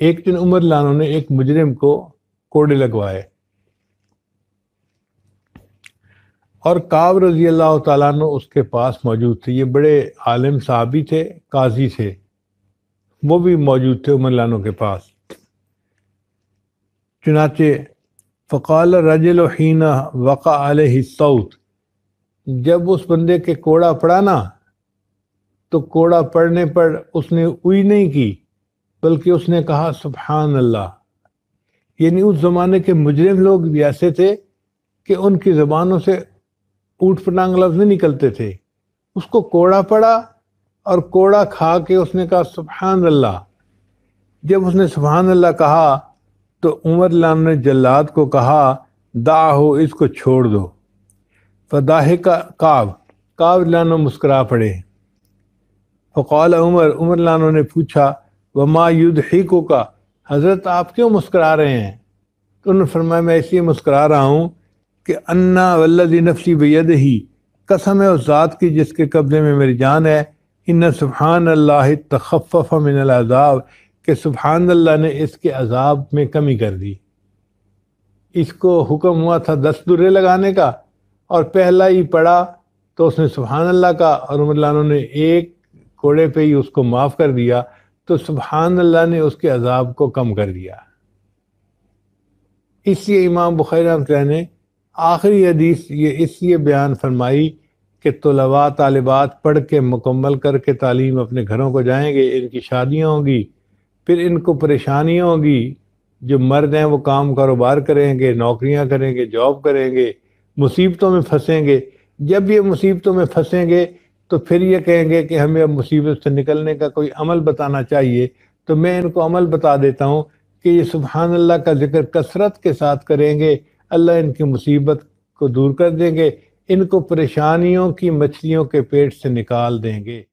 एक दिन उमर लानों ने एक मुजरिम को कोड़े लगवाए और काब रजी अल्लाह तु उसके पास मौजूद थे ये बड़े आलिम साहबी थे काजी थे वो भी मौजूद थे उमर लानों के पास चुनाचे फ़काल रजल हीना वक़ा सऊत जब उस बंदे के कोड़ा पड़ा ना तो कोड़ा पड़ने पर उसने उई नहीं की बल्कि उसने कहा सुबहान अल्लाह यानी उस ज़माने के मुजरिम लोग भी ऐसे थे कि उनकी ज़बानों से ऊट पटांग लफ्ज नहीं निकलते थे उसको कोड़ा पड़ा और कोड़ा खा के उसने कहा सुबहान अल्लाह जब उसने सुबहान अल्लाह कहा तो उमर लाम ने जल्लाद को कहा दा हो इसको छोड़ दो फदाह का काव काब लानो मुस्करा पड़े फ़ौल उमर उमर लानो ने पूछा वमा युद्ध को का हजरत आप क्यों मुस्करा रहे हैं तो उन्होंने फरमाया मैं इसलिए मुस्करा रहा हूँ कि अन्ना वल्लि नफसी बेद ही कसम है उस ज़ात की जिसके कब्ज़े में मेरी जान है इन सुबहान अल्लाह तखफ़ मिन अजाब के सुबहान अल्लाह ने इसके अजाब में कमी कर दी इसको हुक्म हुआ था दस दुर्रे लगाने का और पहला ही पड़ा तो उसने सुबहान अल्लाह का और उमर ने एक कोड़े पे ही उसको माफ़ कर दिया तो सुबहान अल्लाह ने उसके अजाब को कम कर दिया इसलिए इमाम बुखैर ने आखिरी हदीस ये इसलिए बयान फरमाई कि तलबा तलबात पढ़ के मुकम्मल करके तालीम अपने घरों को जाएंगे इनकी शादियाँ होंगी फिर इनको परेशानियाँ होंगी जो मर्द हैं वो काम कारोबार करेंगे नौकरियाँ करेंगे जॉब करेंगे मुसीबतों में फंसेंगे जब ये मुसीबतों में फंसेंगे तो फिर ये कहेंगे कि हमें अब मुसीबत से निकलने का कोई अमल बताना चाहिए तो मैं इनको अमल बता देता हूँ कि ये सुबहान अल्लाह का जिक्र कसरत के साथ करेंगे अल्लाह इनकी मुसीबत को दूर कर देंगे इनको परेशानियों की मछलियों के पेट से निकाल देंगे